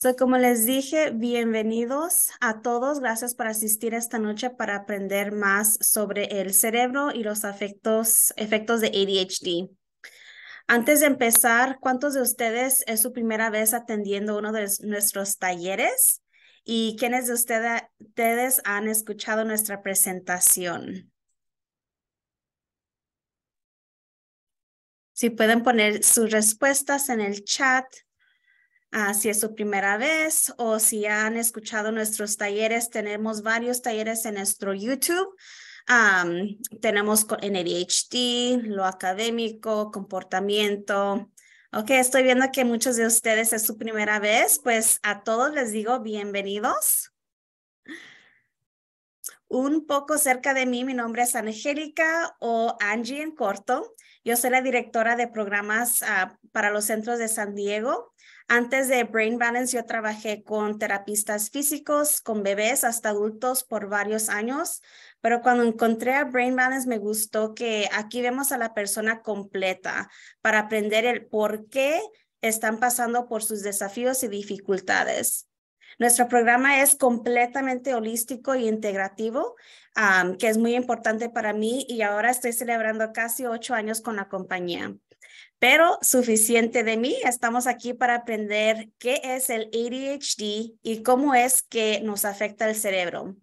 So, como les dije, bienvenidos a todos. Gracias por asistir esta noche para aprender más sobre el cerebro y los efectos, efectos de ADHD. Antes de empezar, ¿cuántos de ustedes es su primera vez atendiendo uno de nuestros talleres? ¿Y quiénes de ustedes han escuchado nuestra presentación? Si pueden poner sus respuestas en el chat Ah, si es su primera vez o si han escuchado nuestros talleres, tenemos varios talleres en nuestro YouTube. tenemos en ADHD, lo académico, comportamiento. Ok, estoy viendo que muchos de ustedes es su primera vez, pues a todos les digo bienvenidos. Un poco cerca de mí, mi nombre es Angélica o Angie en corto. Yo soy la directora de programas ah, para los centros de San Diego. Antes de Brain Balance, yo trabajé con terapistas físicos, con bebés hasta adultos por varios años, pero cuando encontré a Brain Balance me gustó que aquí vemos a la persona completa para aprender el por qué están pasando por sus desafíos y dificultades. Nuestro programa es completamente holístico e integrativo, que es muy importante para mí y ahora estoy celebrando casi ocho años con la compañía. Pero suficiente de mí, estamos aquí para aprender qué es el ADHD y cómo es que nos afecta el cerebro.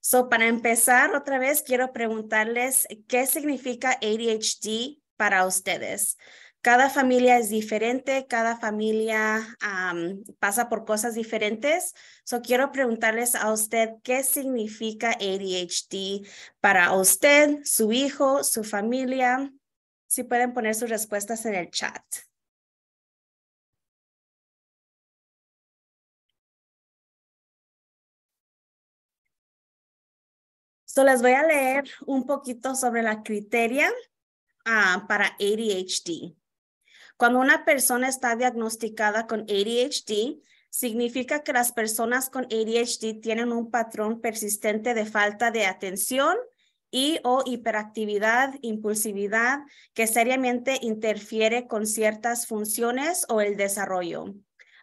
So, para empezar, otra vez quiero preguntarles qué significa ADHD para ustedes. Cada familia es diferente, cada familia pasa por cosas diferentes. So, quiero preguntarles a usted qué significa ADHD para usted, su hijo, su familia si pueden poner sus respuestas en el chat. les voy a leer un poquito sobre la criteria ah, para ADHD. Cuando una persona está diagnosticada con ADHD, significa que las personas con ADHD tienen un patrón persistente de falta de atención, y o hiperactividad, impulsividad, que seriamente interfiere con ciertas funciones o el desarrollo.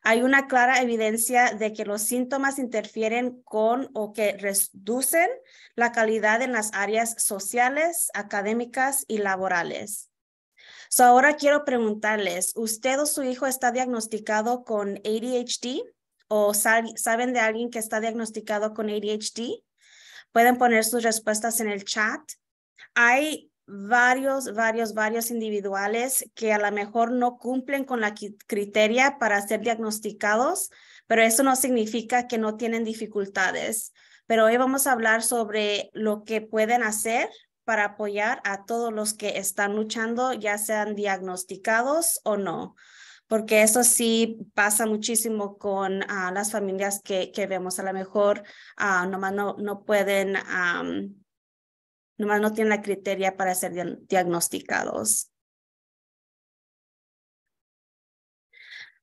Hay una clara evidencia de que los síntomas interfieren con o que reducen la calidad en las áreas sociales, académicas y laborales. So ahora quiero preguntarles, ¿usted o su hijo está diagnosticado con ADHD o saben de alguien que está diagnosticado con ADHD? Pueden poner sus respuestas en el chat. Hay varios, varios, varios individuales que a lo mejor no cumplen con la criteria para ser diagnosticados, pero eso no significa que no tienen dificultades. Pero hoy vamos a hablar sobre lo que pueden hacer para apoyar a todos los que están luchando, ya sean diagnosticados o no porque eso sí pasa muchísimo con ah, las familias que, vemos. A lo mejor ah, nomás no, no pueden, nomás no tienen la criteria para ser diagnosticados.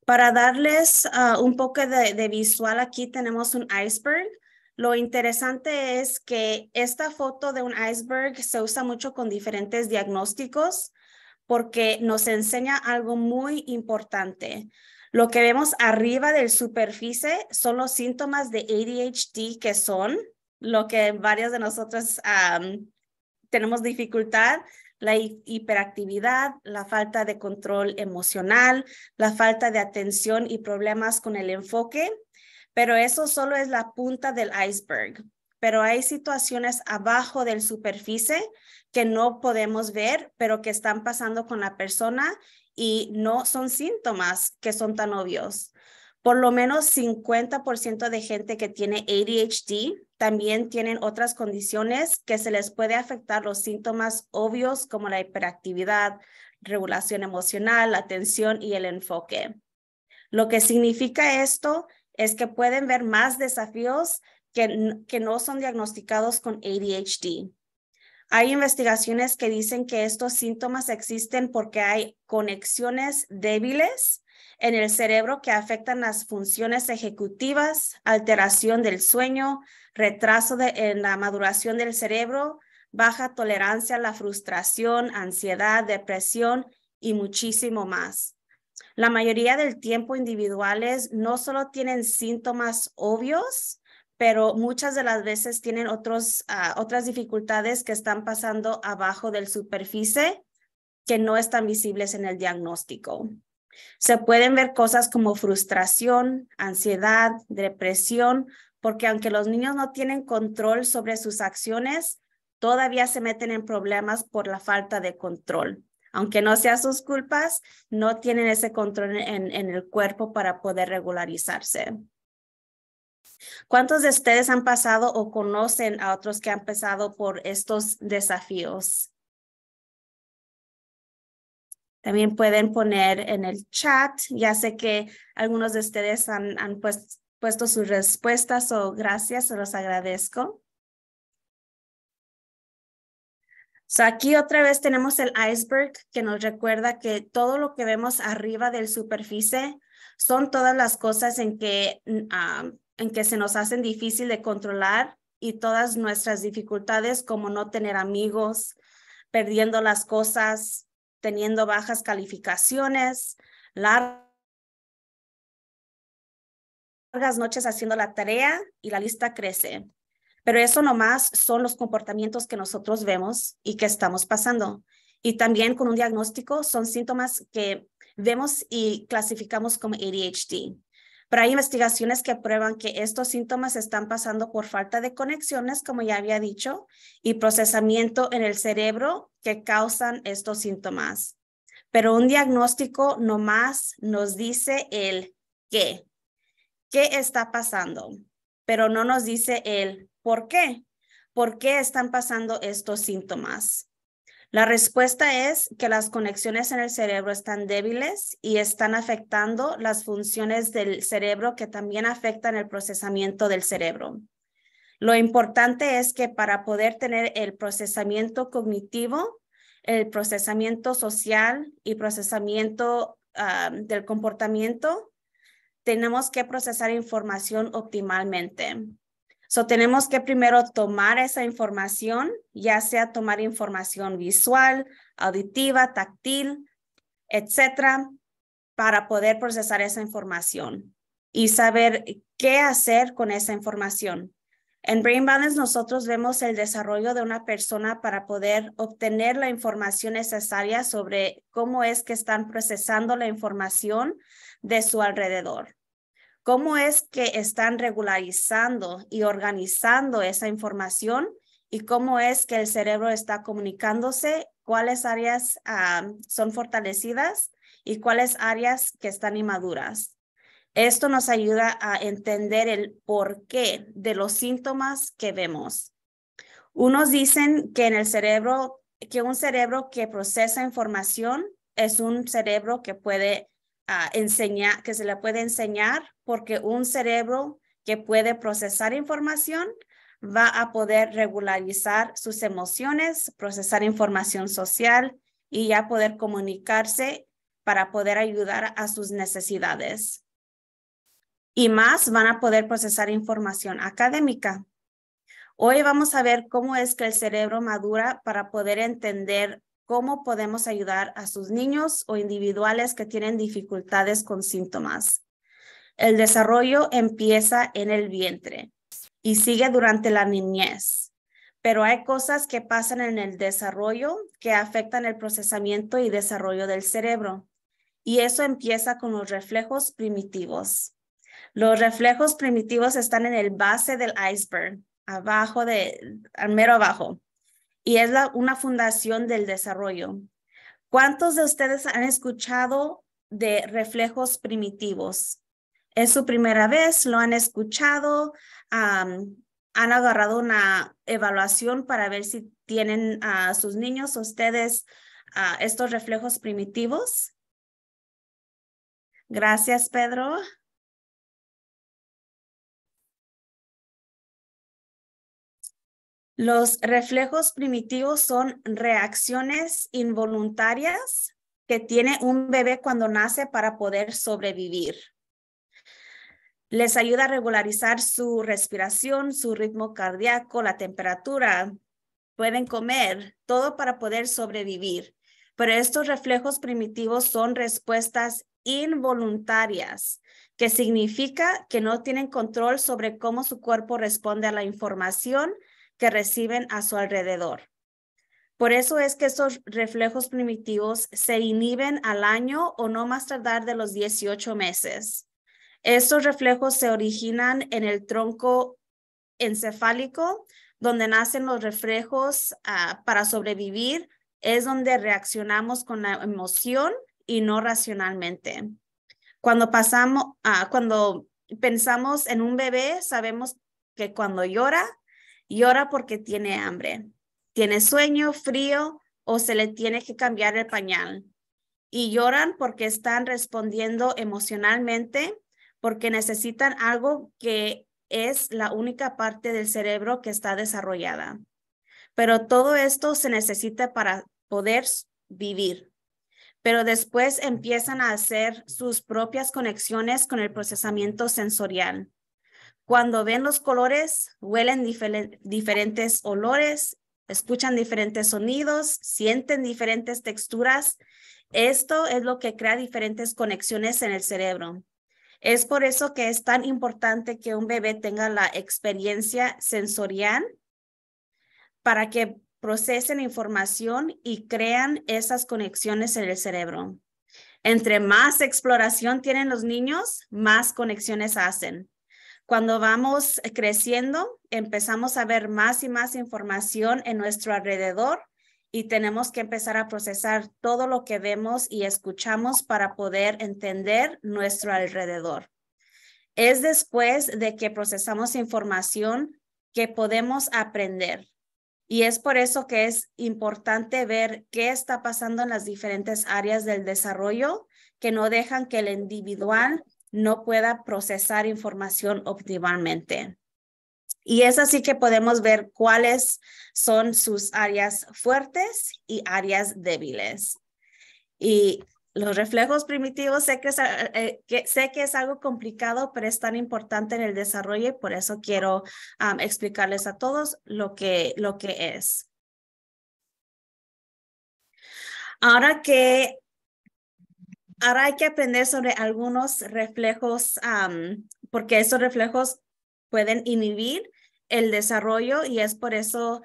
Para darles ah, un poco de visual, aquí tenemos un iceberg. Lo interesante es que esta foto de un iceberg se usa mucho con diferentes diagnósticos porque nos enseña algo muy importante. Lo que vemos arriba del superficie son los síntomas de ADHD que son lo que varios de nosotros tenemos dificultad, la hiperactividad, la falta de control emocional, la falta de atención y problemas con el enfoque, pero eso solo es la punta del iceberg. Pero hay situaciones abajo del superficie que no podemos ver, pero que están pasando con la persona y no son síntomas que son tan obvios. Por lo menos 50% de gente que tiene ADHD también tienen otras condiciones que se les puede afectar los síntomas obvios como la hiperactividad, regulación emocional, la atención y el enfoque. Lo que significa esto es que pueden ver más desafíos que no son diagnosticados con ADHD. Hay investigaciones que dicen que estos síntomas existen porque hay conexiones débiles en el cerebro que afectan las funciones ejecutivas, alteración del sueño, retraso en la maduración del cerebro, baja tolerancia a la frustración, ansiedad, depresión y muchísimo más. La mayoría del tiempo individuales no solo tienen síntomas obvios, pero muchas de las veces tienen otros, ah, otras dificultades que están pasando abajo del superficie que no están visibles en el diagnóstico. Se pueden ver cosas como frustración, ansiedad, depresión, porque aunque los niños no tienen control sobre sus acciones, todavía se meten en problemas por la falta de control. Aunque no sea sus culpas, no tienen ese control en el cuerpo para poder regularizarse. ¿Cuántos de ustedes han pasado o conocen a otros que han pasado por estos desafíos? También pueden poner en el chat. Ya sé que algunos de ustedes han, pues, puesto, sus respuestas o gracias, se los agradezco. aquí otra vez tenemos el iceberg que nos recuerda que todo lo que vemos arriba del superficie son todas las cosas en que mm, ah, en que se nos hacen difícil de controlar y todas nuestras dificultades como no tener amigos, perdiendo las cosas, teniendo bajas calificaciones, largas noches haciendo la tarea y la lista crece. Pero eso nomás son los comportamientos que nosotros vemos y que estamos pasando. Y también con un diagnóstico son síntomas que vemos y clasificamos como ADHD. Pero hay investigaciones que prueban que estos síntomas están pasando por falta de conexiones, como ya había dicho, y procesamiento en el cerebro que causan estos síntomas. Pero un diagnóstico nomás nos dice el qué, qué está pasando, pero no nos dice el por qué, por qué están pasando estos síntomas. La respuesta es que las conexiones en el cerebro están débiles y están afectando las funciones del cerebro que también afectan el procesamiento del cerebro. Lo importante es que para poder tener el procesamiento cognitivo, el procesamiento social y procesamiento ah, del comportamiento, tenemos que procesar información optimalmente. So, tenemos que primero tomar esa información, ya sea tomar información visual, auditiva, táctil, etcétera, para poder procesar esa información y saber qué hacer con esa información. En Brain Balance nosotros vemos el desarrollo de una persona para poder obtener la información necesaria sobre cómo es que están procesando la información de su alrededor cómo es que están regularizando y organizando esa información y cómo es que el cerebro está comunicándose, cuáles áreas ah, son fortalecidas y cuáles áreas que están inmaduras. Esto nos ayuda a entender el porqué de los síntomas que vemos. Unos dicen que en el cerebro que un cerebro que procesa información es un cerebro que puede enseñar, que se le puede enseñar porque un cerebro que puede procesar información va a poder regularizar sus emociones, procesar información social y ya poder comunicarse para poder ayudar a sus necesidades. Y más van a poder procesar información académica. Hoy vamos a ver cómo es que el cerebro madura para poder entender cómo podemos ayudar a sus niños o individuales que tienen dificultades con síntomas. El desarrollo empieza en el vientre y sigue durante la niñez, pero hay cosas que pasan en el desarrollo que afectan el procesamiento y desarrollo del cerebro. Y eso empieza con los reflejos primitivos. Los reflejos primitivos están en el base del iceberg, abajo de, al mero abajo y es una fundación del desarrollo. ¿Cuántos de ustedes han escuchado de reflejos primitivos? Es su primera vez, lo han escuchado, han agarrado una evaluación para ver si tienen a sus niños, ustedes, estos reflejos primitivos. Gracias, Pedro. Los reflejos primitivos son reacciones involuntarias que tiene un bebé cuando nace para poder sobrevivir. Les ayuda a regularizar su respiración, su ritmo cardíaco, la temperatura. Pueden comer, todo para poder sobrevivir. Pero estos reflejos primitivos son respuestas involuntarias, que significa que no tienen control sobre cómo su cuerpo responde a la información que reciben a su alrededor. Por eso es que estos reflejos primitivos se inhiben al año o no más tardar de los 18 meses. Estos reflejos se originan en el tronco encefálico, donde nacen los reflejos ah, para sobrevivir, es donde reaccionamos con la emoción y no racionalmente. Cuando pasamos, ah, cuando pensamos en un bebé, sabemos que cuando llora llora porque tiene hambre, tiene sueño, frío o se le tiene que cambiar el pañal. Y lloran porque están respondiendo emocionalmente, porque necesitan algo que es la única parte del cerebro que está desarrollada. Pero todo esto se necesita para poder vivir. Pero después empiezan a hacer sus propias conexiones con el procesamiento sensorial. Cuando ven los colores, huelen diferentes olores, escuchan diferentes sonidos, sienten diferentes texturas. Esto es lo que crea diferentes conexiones en el cerebro. Es por eso que es tan importante que un bebé tenga la experiencia sensorial para que procesen información y crean esas conexiones en el cerebro. Entre más exploración tienen los niños, más conexiones hacen. Cuando vamos creciendo, empezamos a ver más y más información en nuestro alrededor y tenemos que empezar a procesar todo lo que vemos y escuchamos para poder entender nuestro alrededor. Es después de que procesamos información que podemos aprender. Y es por eso que es importante ver qué está pasando en las diferentes áreas del desarrollo que no dejan que el individual no pueda procesar información optimalmente. Y es así que podemos ver cuáles son sus áreas fuertes y áreas débiles. Y los reflejos primitivos sé que, es, eh, eh, sé que es algo complicado, pero es tan importante en el desarrollo y por eso quiero explicarles a todos lo que, lo que es. Ahora que Ahora hay que aprender sobre algunos reflejos, porque esos reflejos pueden inhibir el desarrollo y es por eso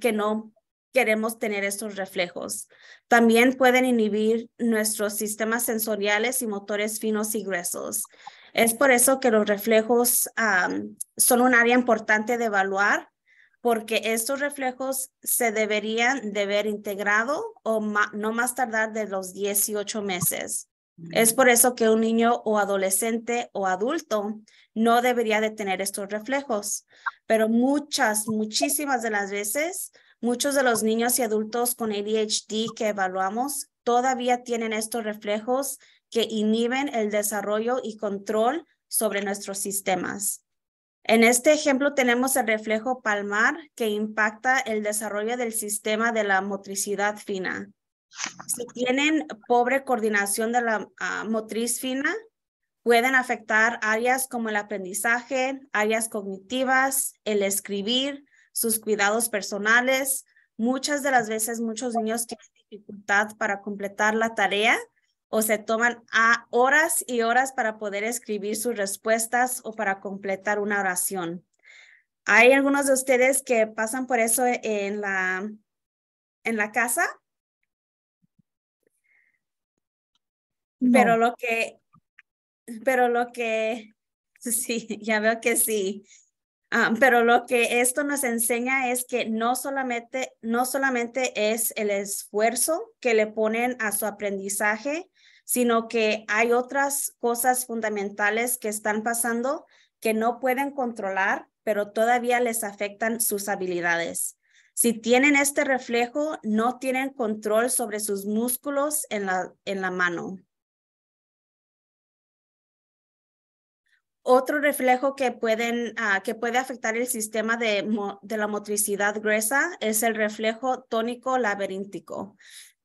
que no queremos tener estos reflejos. También pueden inhibir nuestros sistemas sensoriales y motores finos y gruesos. Es por eso que los reflejos son un área importante de evaluar porque estos reflejos se deberían de ver integrado o no más tardar de los 18 meses. Es por eso que un niño o adolescente o adulto no debería de tener estos reflejos, pero muchas, muchísimas de las veces, muchos de los niños y adultos con ADHD que evaluamos todavía tienen estos reflejos que inhiben el desarrollo y control sobre nuestros sistemas. En este ejemplo tenemos el reflejo palmar que impacta el desarrollo del sistema de la motricidad fina. Si tienen pobre coordinación de la ah, motriz fina, pueden afectar áreas como el aprendizaje, áreas cognitivas, el escribir, sus cuidados personales. Muchas de las veces muchos niños tienen dificultad para completar la tarea o se toman a horas y horas para poder escribir sus respuestas o para completar una oración. Hay algunos de ustedes que pasan por eso en la, en la casa, pero lo que, pero lo que, sí, ya veo que sí. Ah, pero lo que esto nos enseña es que no solamente, no solamente es el esfuerzo que le ponen a su aprendizaje, sino que hay otras cosas fundamentales que están pasando que no pueden controlar, pero todavía les afectan sus habilidades. Si tienen este reflejo, no tienen control sobre sus músculos en la, mano. Otro reflejo ah, que, puede afectar el sistema de, de, la motricidad gruesa es el reflejo tónico laberíntico.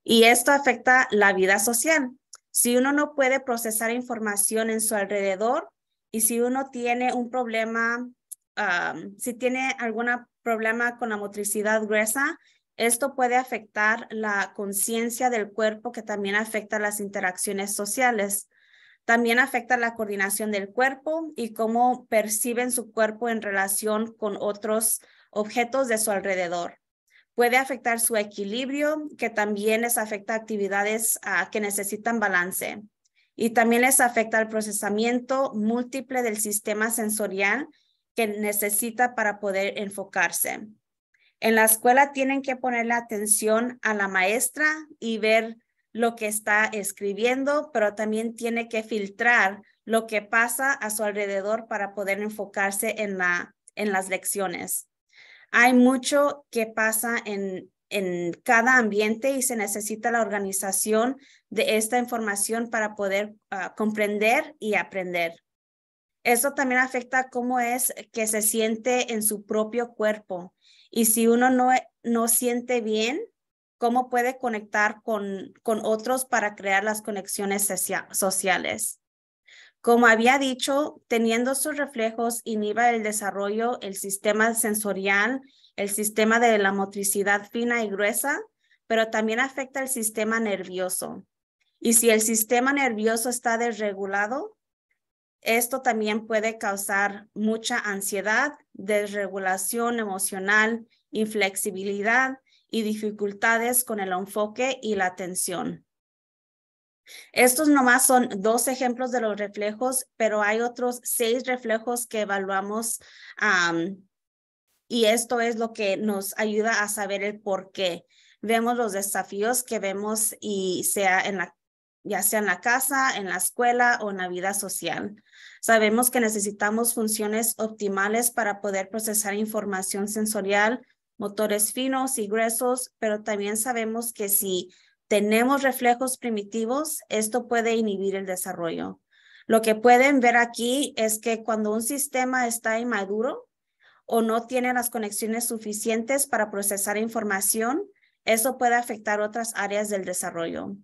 Y esto afecta la vida social. Si uno no puede procesar información en su alrededor y si uno tiene un problema, si tiene algún problema con la motricidad gruesa, esto puede afectar la conciencia del cuerpo que también afecta las interacciones sociales. También afecta la coordinación del cuerpo y cómo perciben su cuerpo en relación con otros objetos de su alrededor. Puede afectar su equilibrio, que también les afecta actividades ah, que necesitan balance. Y también les afecta el procesamiento múltiple del sistema sensorial que necesita para poder enfocarse. En la escuela tienen que poner la atención a la maestra y ver lo que está escribiendo, pero también tiene que filtrar lo que pasa a su alrededor para poder enfocarse en las lecciones. Hay mucho que pasa en, cada ambiente y se necesita la organización de esta información para poder ah, comprender y aprender. Eso también afecta cómo es que se siente en su propio cuerpo. Y si uno no, siente bien, cómo puede conectar con, otros para crear las conexiones sociales. Como había dicho, teniendo sus reflejos inhiba el desarrollo, el sistema sensorial, el sistema de la motricidad fina y gruesa, pero también afecta el sistema nervioso. Y si el sistema nervioso está desregulado, esto también puede causar mucha ansiedad, desregulación emocional, inflexibilidad y dificultades con el enfoque y la atención. Estos nomás son dos ejemplos de los reflejos, pero hay otros seis reflejos que evaluamos y esto es lo que nos ayuda a saber el por qué. Vemos los desafíos que vemos y sea en la ya sea en la casa, en la escuela o en la vida social. Sabemos que necesitamos funciones optimales para poder procesar información sensorial, motores finos y gruesos, pero también sabemos que si tenemos reflejos primitivos, esto puede inhibir el desarrollo. Lo que pueden ver aquí es que cuando un sistema está inmaduro o no tiene las conexiones suficientes para procesar información, eso puede afectar otras áreas del desarrollo.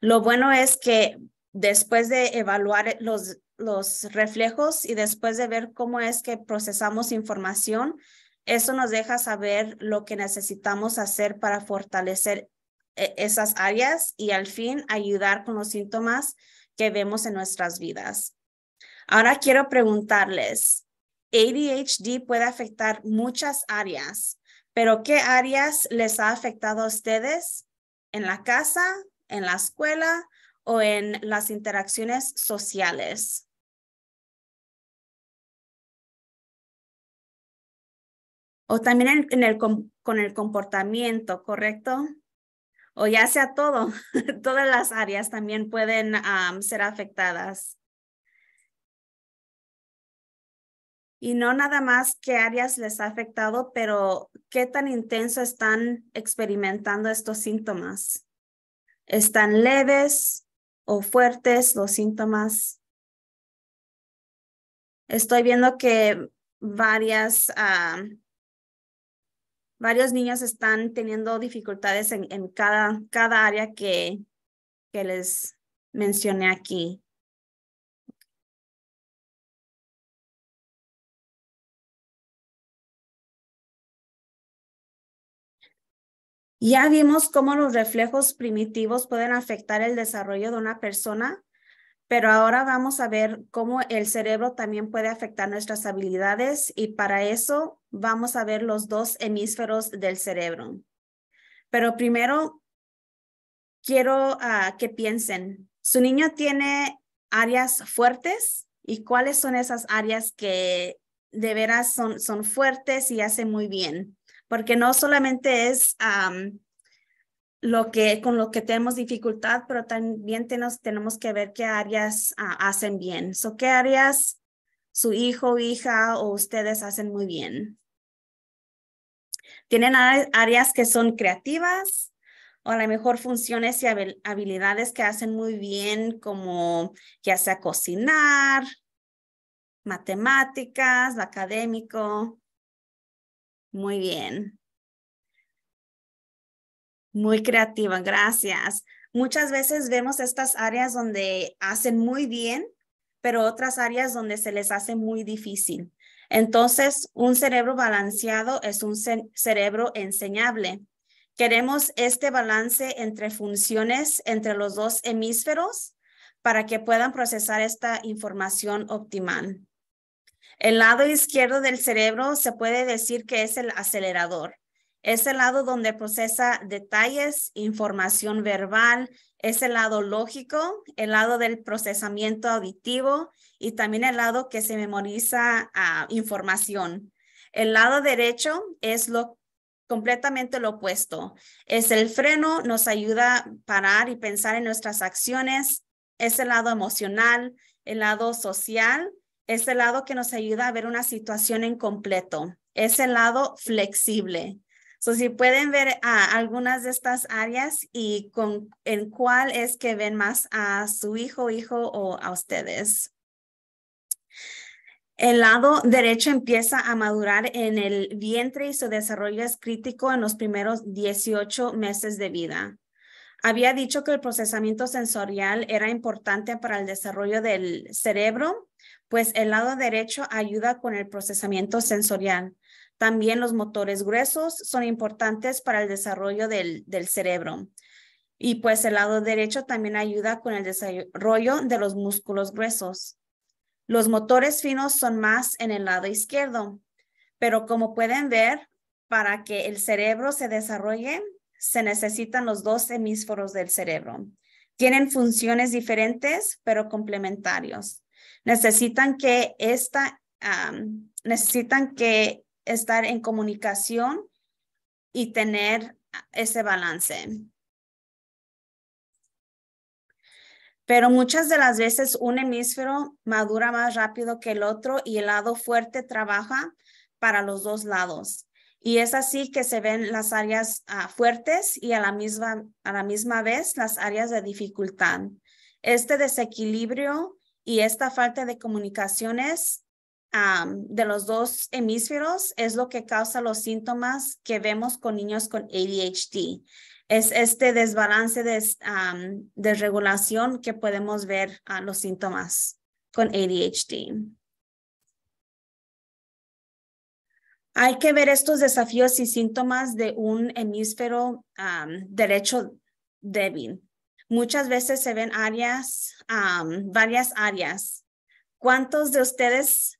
Lo bueno es que después de evaluar los, los reflejos y después de ver cómo es que procesamos información, eso nos deja saber lo que necesitamos hacer para fortalecer e-, esas áreas y al fin ayudar con los síntomas que vemos en nuestras vidas. Ahora quiero preguntarles, ADHD puede afectar muchas áreas, pero ¿qué áreas les ha afectado a ustedes en la casa, en la escuela o en las interacciones sociales? O también en, con el comportamiento, ¿correcto? o ya sea todo, todas las áreas también pueden ser afectadas. Y no nada más qué áreas les ha afectado, pero qué tan intenso están experimentando estos síntomas. ¿Están leves o fuertes los síntomas? Estoy viendo que varias varios niños están teniendo dificultades en, cada, área que, que les mencioné aquí. Ya vimos cómo los reflejos primitivos pueden afectar el desarrollo de una persona pero ahora vamos a ver cómo el cerebro también puede afectar nuestras habilidades y para eso vamos a ver los dos hemisferos del cerebro. Pero primero quiero ah, que piensen, ¿su niño tiene áreas fuertes? ¿Y cuáles son esas áreas que de veras son, son fuertes y hace muy bien? Porque no solamente es lo que, con lo que tenemos dificultad, pero también tenemos, tenemos que ver qué áreas ah, hacen bien. So, ¿Qué áreas su hijo, hija o ustedes hacen muy bien? Tienen áreas que son creativas o a lo mejor funciones y habilidades que hacen muy bien, como ya sea cocinar, matemáticas, académico. Muy bien. Muy creativa, gracias. Muchas veces vemos estas áreas donde hacen muy bien, pero otras áreas donde se les hace muy difícil. Entonces, un cerebro balanceado es un cerebro enseñable. Queremos este balance entre funciones entre los dos hemisferos para que puedan procesar esta información optimal. El lado izquierdo del cerebro se puede decir que es el acelerador. Es el lado donde procesa detalles, información verbal, es el lado lógico, el lado del procesamiento auditivo y también el lado que se memoriza información. El lado derecho es lo completamente lo opuesto. Es el freno, nos ayuda a parar y pensar en nuestras acciones. Es el lado emocional, el lado social, es el lado que nos ayuda a ver una situación en completo. Es el lado flexible. So, si pueden ver algunas de estas áreas y en cuál es que ven más a su hijo, hijo o a ustedes. El lado derecho empieza a madurar en el vientre y su desarrollo es crítico en los primeros 18 meses de vida. Había dicho que el procesamiento sensorial era importante para el desarrollo del cerebro, pues el lado derecho ayuda con el procesamiento sensorial. También los motores gruesos son importantes para el desarrollo del, cerebro. Y pues el lado derecho también ayuda con el desarrollo de los músculos gruesos. Los motores finos son más en el lado izquierdo, pero como pueden ver, para que el cerebro se desarrolle, se necesitan los dos hemisferos del cerebro. Tienen funciones diferentes, pero complementarios. Necesitan que esta, necesitan que estar en comunicación y tener ese balance. Pero muchas de las veces un hemisfero madura más rápido que el otro y el lado fuerte trabaja para los dos lados. Y es así que se ven las áreas ah, fuertes y a la, misma, a la misma vez las áreas de dificultad. Este desequilibrio y esta falta de comunicaciones de los dos hemisferios es lo que causa los síntomas que vemos con niños con ADHD. Es este desbalance de regulación que podemos ver a ah, los síntomas con ADHD. Hay que ver estos desafíos y síntomas de un hemisfero derecho débil. Muchas veces se ven áreas, varias áreas. ¿Cuántos de ustedes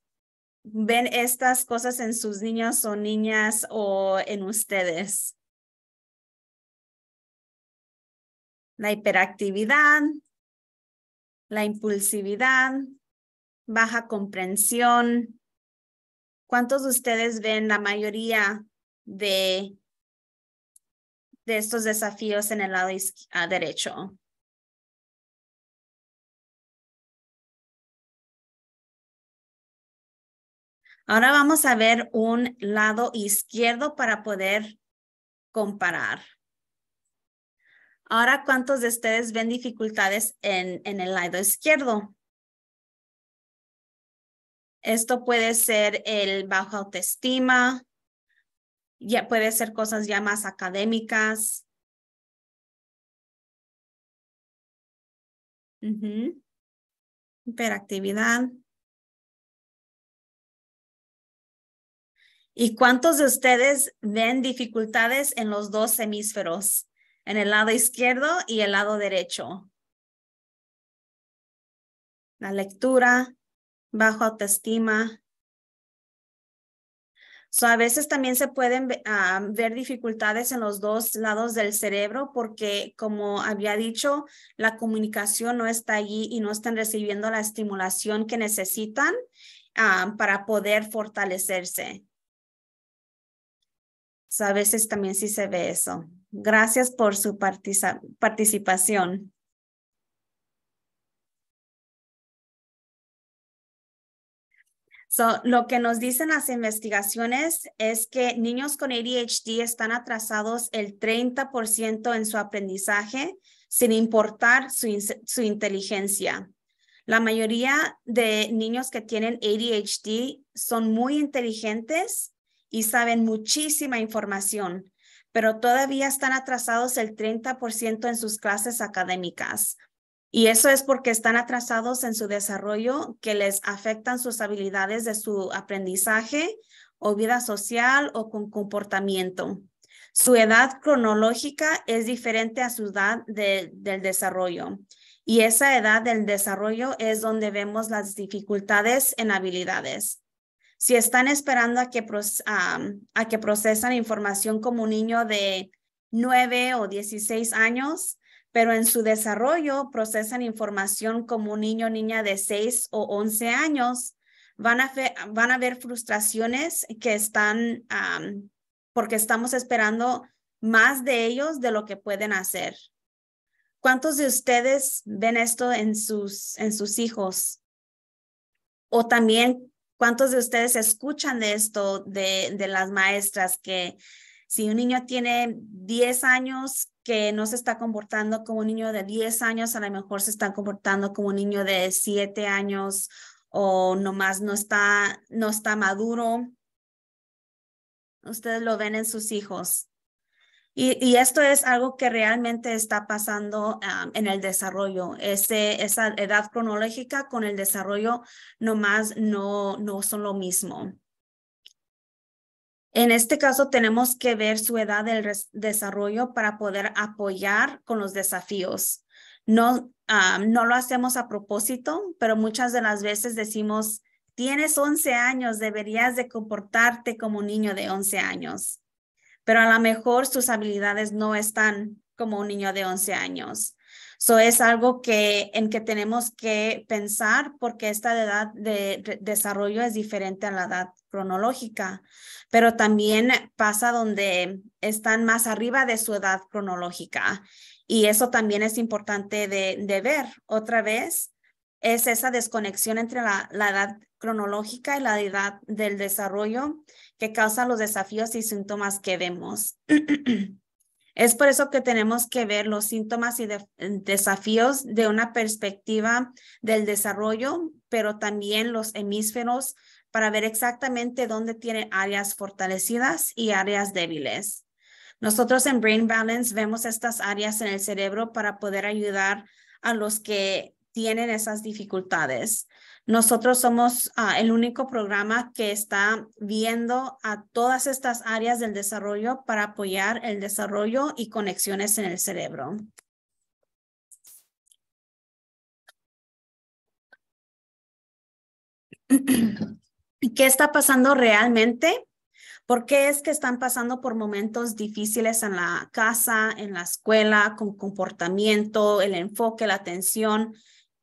ven estas cosas en sus niños o niñas o en ustedes? La hiperactividad, la impulsividad, baja comprensión. ¿Cuántos de ustedes ven la mayoría de, de estos desafíos en el lado derecho? Ahora vamos a ver un lado izquierdo para poder comparar. Ahora, ¿cuántos de ustedes ven dificultades en, el lado izquierdo? Esto puede ser el bajo autoestima, ya puede ser cosas ya más académicas. Hiperactividad. ¿Y cuántos de ustedes ven dificultades en los dos hemisferos, en el lado izquierdo y el lado derecho? La lectura, bajo autoestima. So, a veces también se pueden ah, ver dificultades en los dos lados del cerebro porque, como había dicho, la comunicación no está allí y no están recibiendo la estimulación que necesitan ah, para poder fortalecerse a veces también sí se ve eso. Gracias por su participación. So, lo que nos dicen las investigaciones es que niños con ADHD están atrasados el 30% en su aprendizaje, sin importar su, su inteligencia. La mayoría de niños que tienen ADHD son muy inteligentes, y saben muchísima información, pero todavía están atrasados el 30% en sus clases académicas. Y eso es porque están atrasados en su desarrollo, que les afectan sus habilidades de su aprendizaje o vida social o con comportamiento. Su edad cronológica es diferente a su edad del desarrollo. Y esa edad del desarrollo es donde vemos las dificultades en habilidades. Si están esperando a que, a que procesan información como un niño de 9 o 16 años, pero en su desarrollo procesan información como un niño niña de 6 o 11 años, van a, van a ver frustraciones que están, porque estamos esperando más de ellos de lo que pueden hacer. ¿Cuántos de ustedes ven esto en sus, en sus hijos? O también ¿Cuántos de ustedes escuchan de esto de, las maestras que si un niño tiene 10 años que no se está comportando como un niño de 10 años, a lo mejor se está comportando como un niño de 7 años o nomás no está, no está maduro? Ustedes lo ven en sus hijos. Y, esto es algo que realmente está pasando en el desarrollo. esa edad cronológica con el desarrollo nomás no, no son lo mismo. En este caso, tenemos que ver su edad del desarrollo para poder apoyar con los desafíos. No, no lo hacemos a propósito, pero muchas de las veces decimos, tienes 11 años, deberías de comportarte como un niño de 11 años pero a lo mejor sus habilidades no están como un niño de 11 años. eso es algo que en que tenemos que pensar porque esta edad de, desarrollo es diferente a la edad cronológica, pero también pasa donde están más arriba de su edad cronológica y eso también es importante de ver otra vez es esa desconexión entre la, edad cronológica y la edad del desarrollo que causa los desafíos y síntomas que vemos. es por eso que tenemos que ver los síntomas y desafíos de una perspectiva del desarrollo, pero también los hemisferos para ver exactamente dónde tiene áreas fortalecidas y áreas débiles. Nosotros en Brain Balance vemos estas áreas en el cerebro para poder ayudar a los que tienen esas dificultades. Nosotros somos ah, el único programa que está viendo a todas estas áreas del desarrollo para apoyar el desarrollo y conexiones en el cerebro. ¿Qué está pasando realmente? ¿Por qué es que están pasando por momentos difíciles en la casa, en la escuela, con comportamiento, el enfoque, la atención?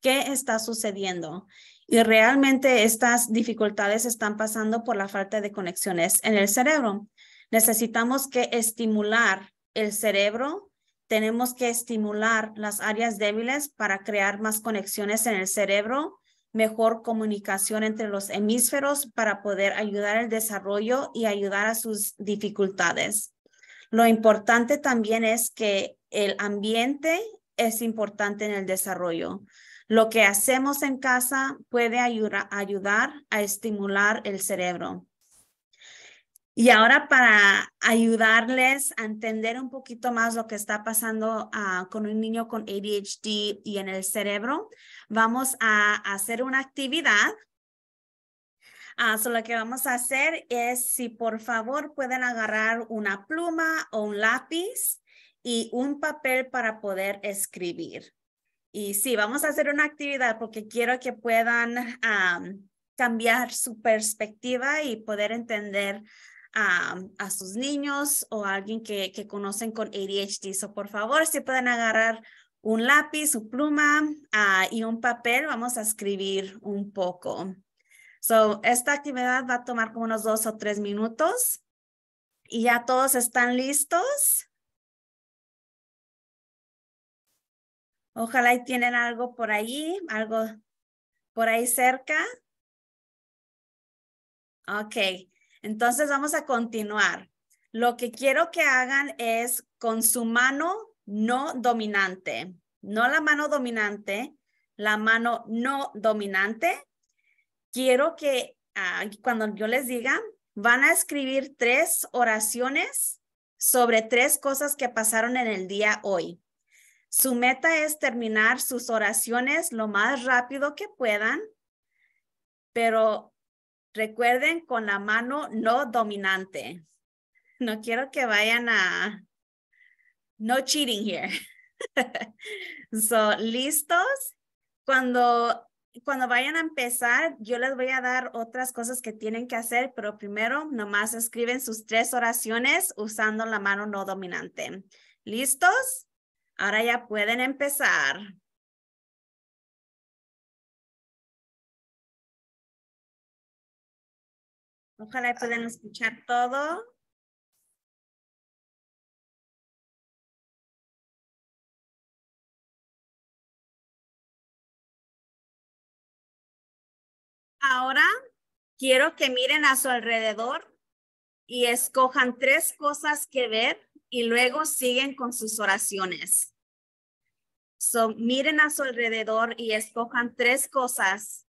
qué está sucediendo. Y realmente estas dificultades están pasando por la falta de conexiones en el cerebro. Necesitamos que estimular el cerebro, tenemos que estimular las áreas débiles para crear más conexiones en el cerebro, mejor comunicación entre los hemisferos para poder ayudar el desarrollo y ayudar a sus dificultades. Lo importante también es que el ambiente es importante en el desarrollo. Lo que hacemos en casa puede ayudar, a estimular el cerebro. Y ahora para ayudarles a entender un poquito más lo que está pasando ah, con un niño con ADHD y en el cerebro, vamos a hacer una actividad. Ah, lo que vamos a hacer es si por favor pueden agarrar una pluma o un lápiz y un papel para poder escribir. Y sí, vamos a hacer una actividad porque quiero que puedan cambiar su perspectiva y poder entender a sus niños o a alguien que, que conocen con ADHD. por favor, si pueden agarrar un lápiz, su pluma ah, y un papel, vamos a escribir un poco. So, esta actividad va a tomar como unos dos o tres minutos. ¿Y ya todos están listos? Ojalá y tienen algo por ahí, algo por ahí cerca. Ok, entonces vamos a continuar. Lo que quiero que hagan es con su mano no dominante, no la mano dominante, la mano no dominante. Quiero que ah, cuando yo les diga, van a escribir tres oraciones sobre tres cosas que pasaron en el día hoy. Su meta es terminar sus oraciones lo más rápido que puedan, pero recuerden con la mano no dominante. No quiero que vayan a no cheating here. so, listos. Cuando cuando vayan a empezar, yo les voy a dar otras cosas que tienen que hacer, pero primero nomás escriben sus tres oraciones usando la mano no dominante. ¿Listos? Ahora ya pueden empezar. Ojalá puedan escuchar todo. Ahora quiero que miren a su alrededor y escojan tres cosas que ver y luego siguen con sus oraciones. miren a su alrededor y escojan tres cosas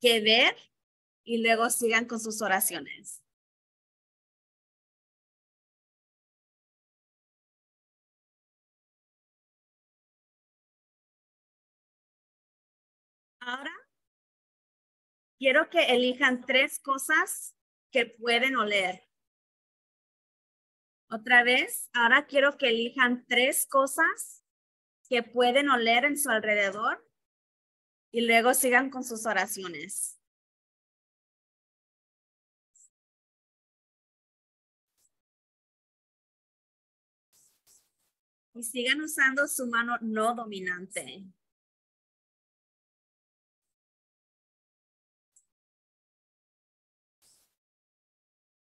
que ver y luego sigan con sus oraciones. Ahora quiero que elijan tres cosas que pueden oler. Otra vez, ahora quiero que elijan tres cosas que pueden oler en su alrededor y luego sigan con sus oraciones. y sigan usando su mano no dominante.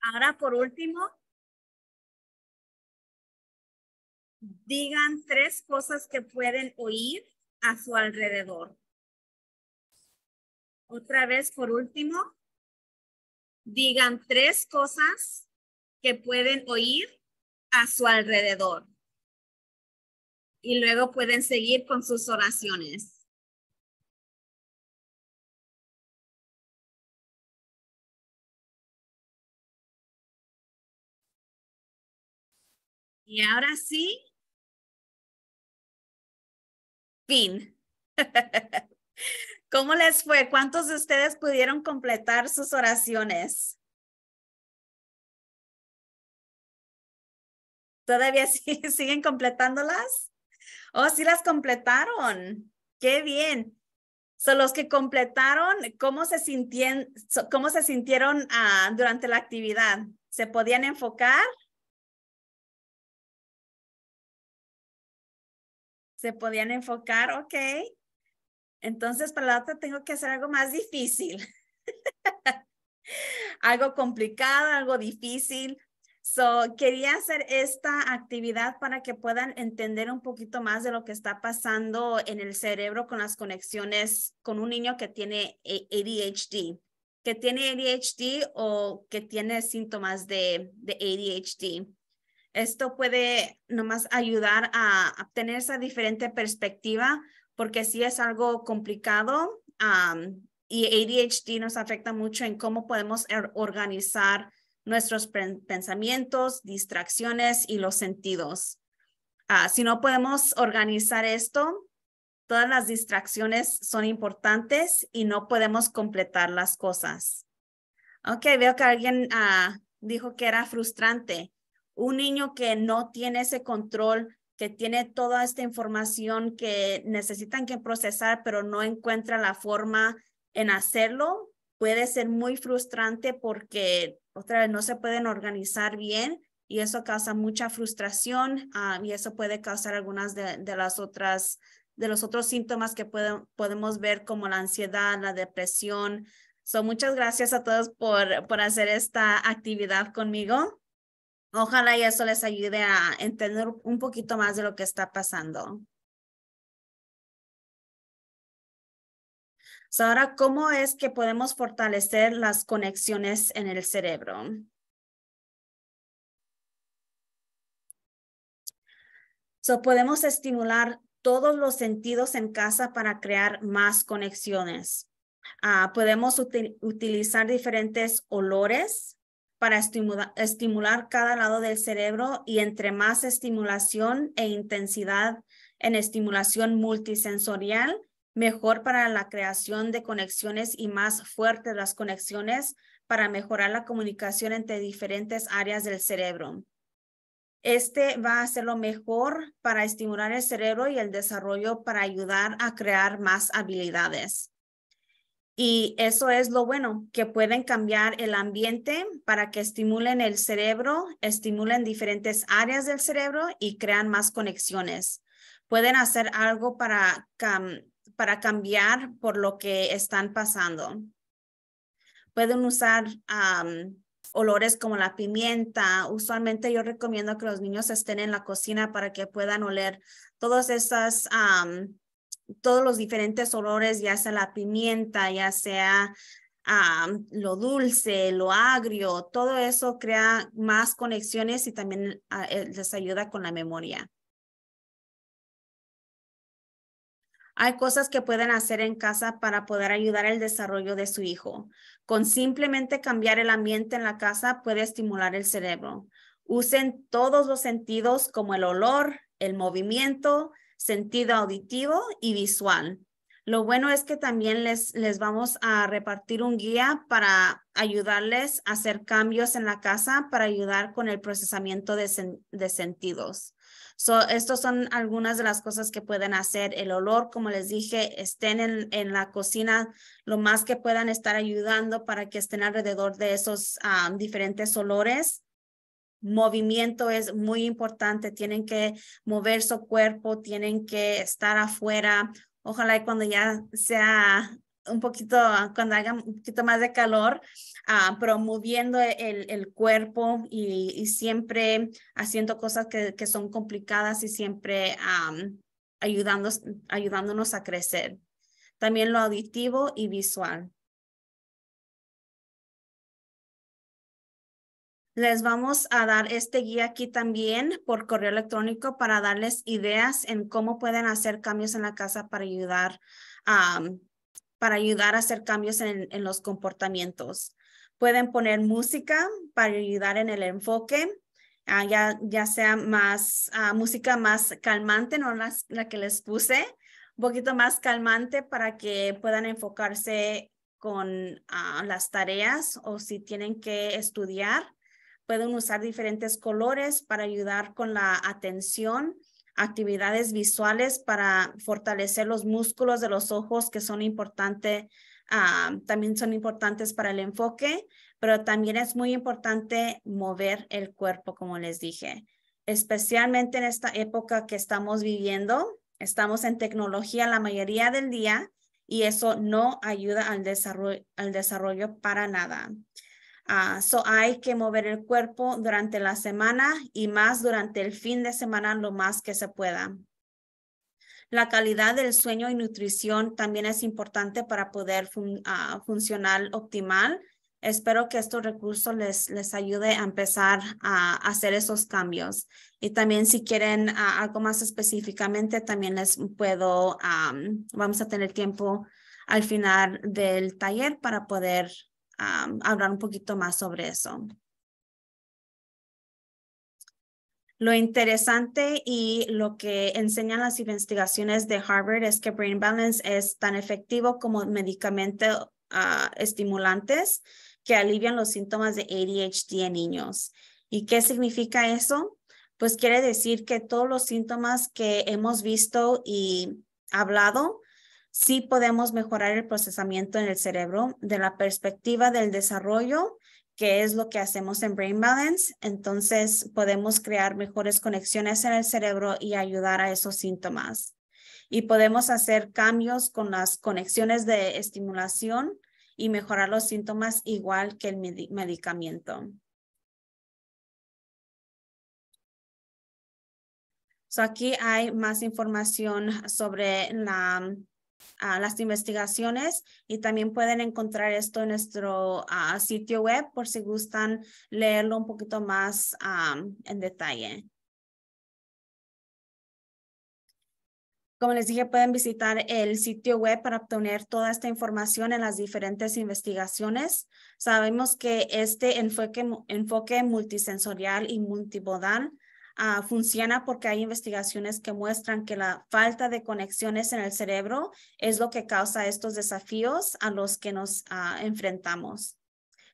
Ahora, por último, digan tres cosas que pueden oír a su alrededor. Otra vez, por último, digan tres cosas que pueden oír a su alrededor. Y luego pueden seguir con sus oraciones. Y ahora sí, Fin. ¿Cómo les fue? ¿Cuántos de ustedes pudieron completar sus oraciones? ¿Todavía siguen completándolas? O oh, sí las completaron. Qué bien. Son los que completaron, ¿cómo se, cómo se sintieron ah, durante la actividad? ¿Se podían enfocar? se podían enfocar, ok. Entonces, para la otra tengo que hacer algo más difícil. algo complicado, algo difícil. So, quería hacer esta actividad para que puedan entender un poquito más de lo que está pasando en el cerebro con las conexiones con un niño que tiene ADHD, que tiene ADHD o que tiene síntomas de, de ADHD. Esto puede nomás ayudar a obtener esa diferente perspectiva porque sí es algo complicado y ADHD nos afecta mucho en cómo podemos organizar nuestros pensamientos, distracciones y los sentidos. Ah, si no podemos organizar esto, todas las distracciones son importantes y no podemos completar las cosas. Ok, veo que alguien ah, dijo que era frustrante. Un niño que no tiene ese control, que tiene toda esta información que necesitan que procesar, pero no encuentra la forma en hacerlo, puede ser muy frustrante porque otra vez no se pueden organizar bien y eso causa mucha frustración ah, y eso puede causar algunas de, las otras de los otros síntomas que podemos ver como la ansiedad, la depresión. son muchas gracias a todos por, por hacer esta actividad conmigo. Ojalá y eso les ayude a entender un poquito más de lo que está pasando. ahora, ¿cómo es que podemos fortalecer las conexiones en el cerebro? So, podemos estimular todos los sentidos en casa para crear más conexiones. Ah, podemos utilizar diferentes olores, para estimular cada lado del cerebro y entre más estimulación e intensidad en estimulación multisensorial, mejor para la creación de conexiones y más fuertes las conexiones para mejorar la comunicación entre diferentes áreas del cerebro. Este va a ser lo mejor para estimular el cerebro y el desarrollo para ayudar a crear más habilidades. Y eso es lo bueno, que pueden cambiar el ambiente para que estimulen el cerebro, estimulen diferentes áreas del cerebro y crean más conexiones. Pueden hacer algo para, para cambiar por lo que están pasando. Pueden usar olores como la pimienta. Usualmente yo recomiendo que los niños estén en la cocina para que puedan oler todas esas todos los diferentes olores, ya sea la pimienta, ya sea ah, lo dulce, lo agrio, todo eso crea más conexiones y también ah, eh, les ayuda con la memoria. Hay cosas que pueden hacer en casa para poder ayudar el desarrollo de su hijo. Con simplemente cambiar el ambiente en la casa puede estimular el cerebro. Usen todos los sentidos como el olor, el movimiento, sentido auditivo y visual. Lo bueno es que también les, les vamos a repartir un guía para ayudarles a hacer cambios en la casa para ayudar con el procesamiento de, sentidos. So, estos son algunas de las cosas que pueden hacer. El olor, como les dije, estén en, la cocina lo más que puedan estar ayudando para que estén alrededor de esos ah, diferentes olores movimiento es muy importante, tienen que mover su cuerpo, tienen que estar afuera. Ojalá cuando ya sea un poquito, cuando haga un poquito más de calor, ah, promoviendo el, cuerpo y, siempre haciendo cosas que, son complicadas y siempre ayudándonos a crecer. También lo auditivo y visual. Les vamos a dar este guía aquí también por correo electrónico para darles ideas en cómo pueden hacer cambios en la casa para ayudar, para ayudar a hacer cambios en, los comportamientos. Pueden poner música para ayudar en el enfoque. Ah, ya, sea más ah, música más calmante, no la que les puse, un poquito más calmante para que puedan enfocarse con ah, las tareas o si tienen que estudiar, Pueden usar diferentes colores para ayudar con la atención, actividades visuales para fortalecer los músculos de los ojos que son importantes, ah, también son importantes para el enfoque, pero también es muy importante mover el cuerpo, como les dije, especialmente en esta época que estamos viviendo. Estamos en tecnología la mayoría del día y eso no ayuda al desarrollo para nada. Ah, so hay que mover el cuerpo durante la semana y más durante el fin de semana lo más que se pueda. La calidad del sueño y nutrición también es importante para poder ah, funcionar optimal. Espero que estos recursos les, les ayude a empezar a hacer esos cambios. Y también si quieren ah, algo más específicamente, también les puedo, vamos a tener tiempo al final del taller para poder hablar un poquito más sobre eso. Lo interesante y lo que enseñan las investigaciones de Harvard es que Brain Balance es tan efectivo como medicamentos ah, estimulantes que alivian los síntomas de ADHD en niños. ¿Y qué significa eso? Pues quiere decir que todos los síntomas que hemos visto y hablado sí podemos mejorar el procesamiento en el cerebro de la perspectiva del desarrollo, que es lo que hacemos en Brain Balance. Entonces, podemos crear mejores conexiones en el cerebro y ayudar a esos síntomas. Y podemos hacer cambios con las conexiones de estimulación y mejorar los síntomas igual que el medicamento. aquí hay más información sobre la las investigaciones y también pueden encontrar esto en nuestro ah, sitio web por si gustan leerlo un poquito más ah, en detalle. Como les dije, pueden visitar el sitio web para obtener toda esta información en las diferentes investigaciones. Sabemos que este enfoque, enfoque multisensorial y multimodal Ah, funciona porque hay investigaciones que muestran que la falta de conexiones en el cerebro es lo que causa estos desafíos a los que nos ah, enfrentamos.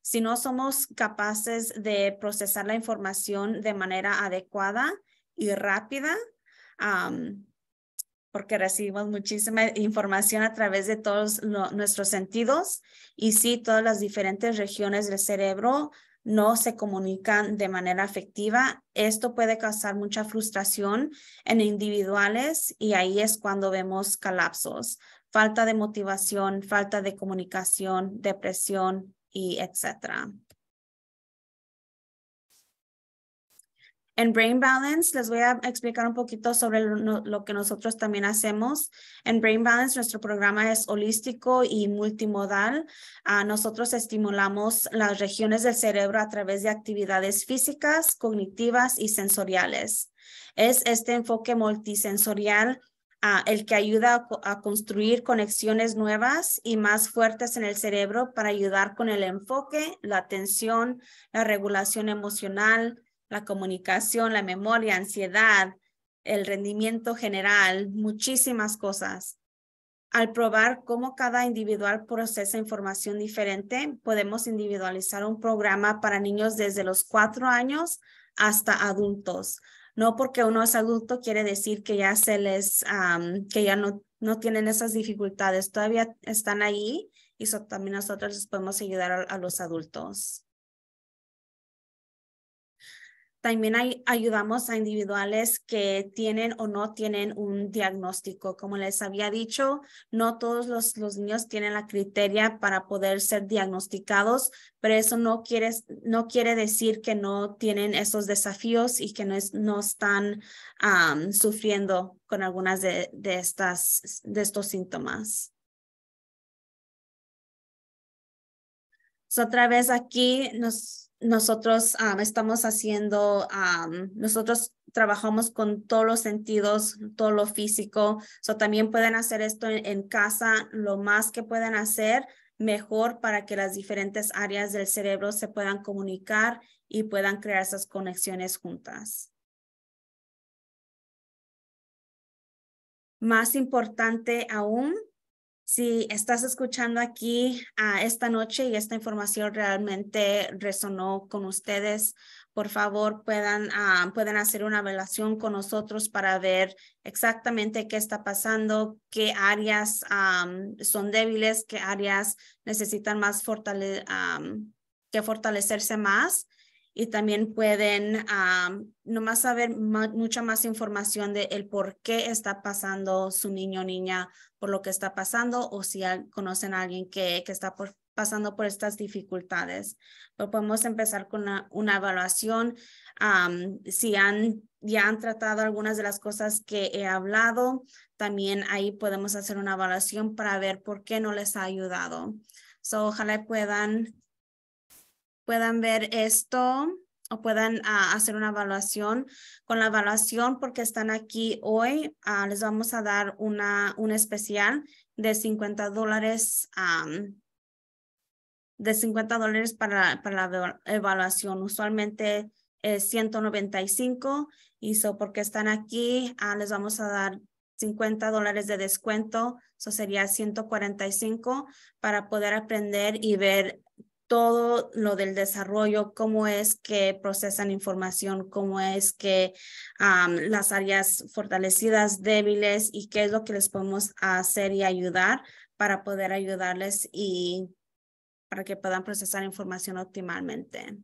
Si no somos capaces de procesar la información de manera adecuada y rápida, porque recibimos muchísima información a través de todos nuestros sentidos y sí, todas las diferentes regiones del cerebro no se comunican de manera efectiva. Esto puede causar mucha frustración en individuales y ahí es cuando vemos colapsos, falta de motivación, falta de comunicación, depresión y etcétera. En Brain Balance les voy a explicar un poquito sobre lo, que nosotros también hacemos. En Brain Balance nuestro programa es holístico y multimodal. A ah, nosotros estimulamos las regiones del cerebro a través de actividades físicas, cognitivas y sensoriales. Es este enfoque multisensorial ah, el que ayuda a, construir conexiones nuevas y más fuertes en el cerebro para ayudar con el enfoque, la atención, la regulación emocional, la comunicación, la memoria, ansiedad, el rendimiento general, muchísimas cosas. Al probar cómo cada individual procesa información diferente, podemos individualizar un programa para niños desde los cuatro años hasta adultos. No porque uno es adulto quiere decir que ya se les, que ya no, no tienen esas dificultades, todavía están ahí y también nosotros les podemos ayudar a los adultos. También ayudamos a individuales que tienen o no tienen un diagnóstico. Como les había dicho, no todos los, niños tienen la criteria para poder ser diagnosticados, pero eso no quiere, no quiere decir que no tienen esos desafíos y que no, están sufriendo con algunas de, estas, de estos síntomas. Pues otra vez aquí nos nosotros ah, estamos haciendo, ah, nosotros trabajamos con todos los sentidos, todo lo físico. So, también pueden hacer esto en, casa, lo más que puedan hacer, mejor para que las diferentes áreas del cerebro se puedan comunicar y puedan crear esas conexiones juntas. Más importante aún, si estás escuchando aquí ah, esta noche y esta información realmente resonó con ustedes, por favor puedan, ah, pueden hacer una evaluación con nosotros para ver exactamente qué está pasando, qué áreas ah, son débiles, qué áreas necesitan más que fortalecerse más y también pueden ah, nomás saber mucha más información de el por qué está pasando su niño o niña por lo que está pasando o si conocen a alguien que, está pasando por estas dificultades. Pero podemos empezar con una, evaluación, ah, si han, ya han tratado algunas de las cosas que he hablado, también ahí podemos hacer una evaluación para ver por qué no les ha ayudado. ojalá puedan puedan ver esto o puedan ah, hacer una evaluación. Con la evaluación, porque están aquí hoy, ah, les vamos a dar una, un especial de 50 dólares. de 50 dólares para, para, la evaluación. Usualmente es 195 y porque están aquí ah, les vamos a dar 50 dólares de descuento. Eso sería 145 para poder aprender y ver todo lo del desarrollo, cómo es que procesan información, cómo es que las áreas fortalecidas, débiles y qué es lo que les podemos hacer y ayudar para poder ayudarles y para que puedan procesar información optimalmente.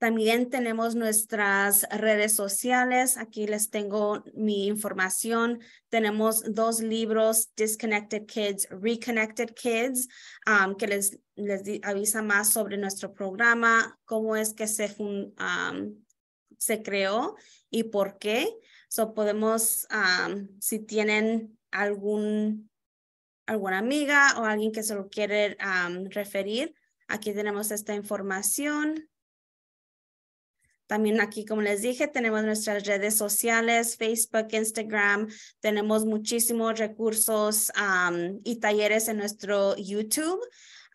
También tenemos nuestras redes sociales. Aquí les tengo mi información. Tenemos dos libros, Disconnected Kids, Reconnected Kids, um, que les, les avisa más sobre nuestro programa, cómo es que se, um, se creó y por qué. So podemos, um, si tienen algún, alguna amiga o alguien que se lo quiere referir, aquí tenemos esta información también aquí, como les dije, tenemos nuestras redes sociales, Facebook, Instagram. Tenemos muchísimos recursos y talleres en nuestro YouTube.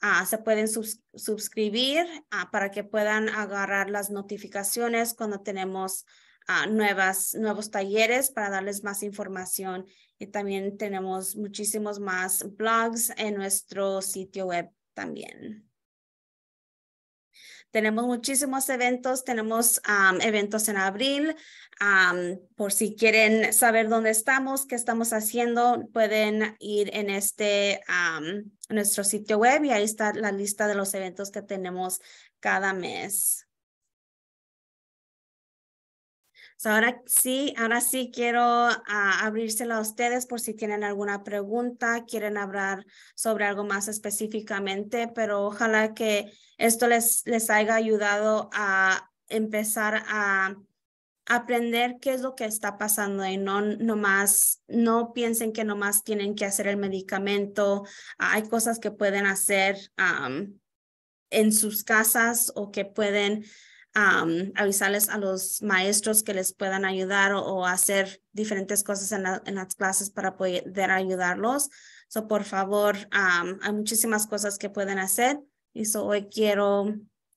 Ah, se pueden suscribir ah, para que puedan agarrar las notificaciones cuando tenemos ah, nuevas, nuevos talleres para darles más información. Y también tenemos muchísimos más blogs en nuestro sitio web también. Tenemos muchísimos eventos, tenemos eventos en abril. por si quieren saber dónde estamos, qué estamos haciendo, pueden ir en este nuestro sitio web y ahí está la lista de los eventos que tenemos cada mes. ahora sí, ahora sí quiero ah, abrírselo a ustedes por si tienen alguna pregunta, quieren hablar sobre algo más específicamente, pero ojalá que esto les, les haya ayudado a empezar a aprender qué es lo que está pasando y no, no no piensen que nomás tienen que hacer el medicamento. Ah, hay cosas que pueden hacer en sus casas o que pueden avisarles a los maestros que les puedan ayudar o, hacer diferentes cosas en, las clases para poder ayudarlos. So, por favor, hay muchísimas cosas que pueden hacer y so, hoy quiero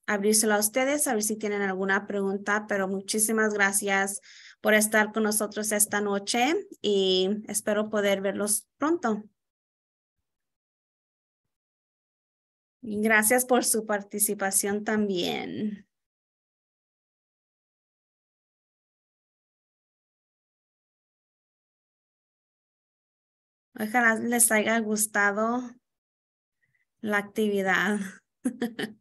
abrírselo a ustedes, a ver si tienen alguna pregunta, pero muchísimas gracias por estar con nosotros esta noche y espero poder verlos pronto. Gracias por su participación también. Ojalá les haya gustado la actividad.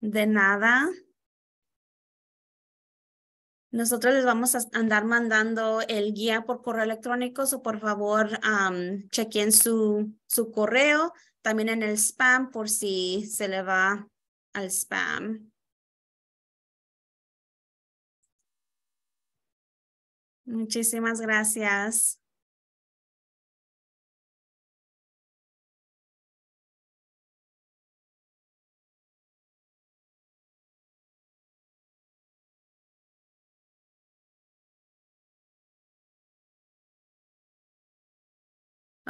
De nada. Nosotros les vamos a andar mandando el guía por correo electrónico, o por favor chequen su correo también en el spam por si se le va al spam. Muchísimas gracias.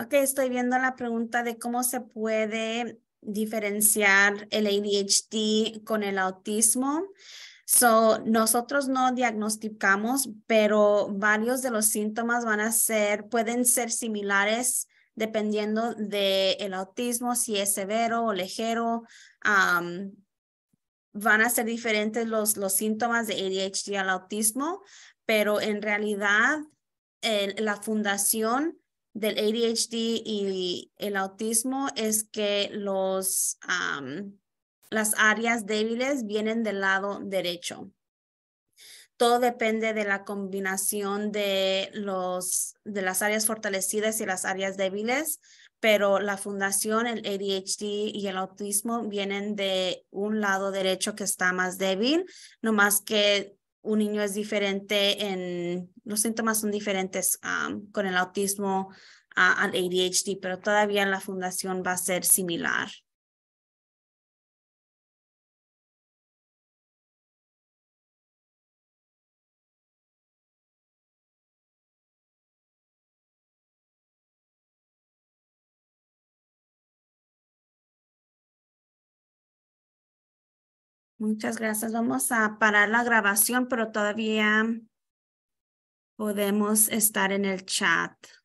Ok, estoy viendo la pregunta de cómo se puede diferenciar el ADHD con el autismo. So, nosotros no diagnosticamos, pero varios de los síntomas van a ser, pueden ser similares dependiendo del autismo, si es severo o ligero. van a ser diferentes los, los síntomas de ADHD al autismo, pero en realidad la fundación del ADHD y el autismo es que los, las áreas débiles vienen del lado derecho. Todo depende de la combinación de, los, de las áreas fortalecidas y las áreas débiles, pero la fundación, el ADHD y el autismo vienen de un lado derecho que está más débil, no más que un niño es diferente en, los síntomas son diferentes con el autismo al ADHD, pero todavía la fundación va a ser similar. Muchas gracias. Vamos a parar la grabación, pero todavía podemos estar en el chat.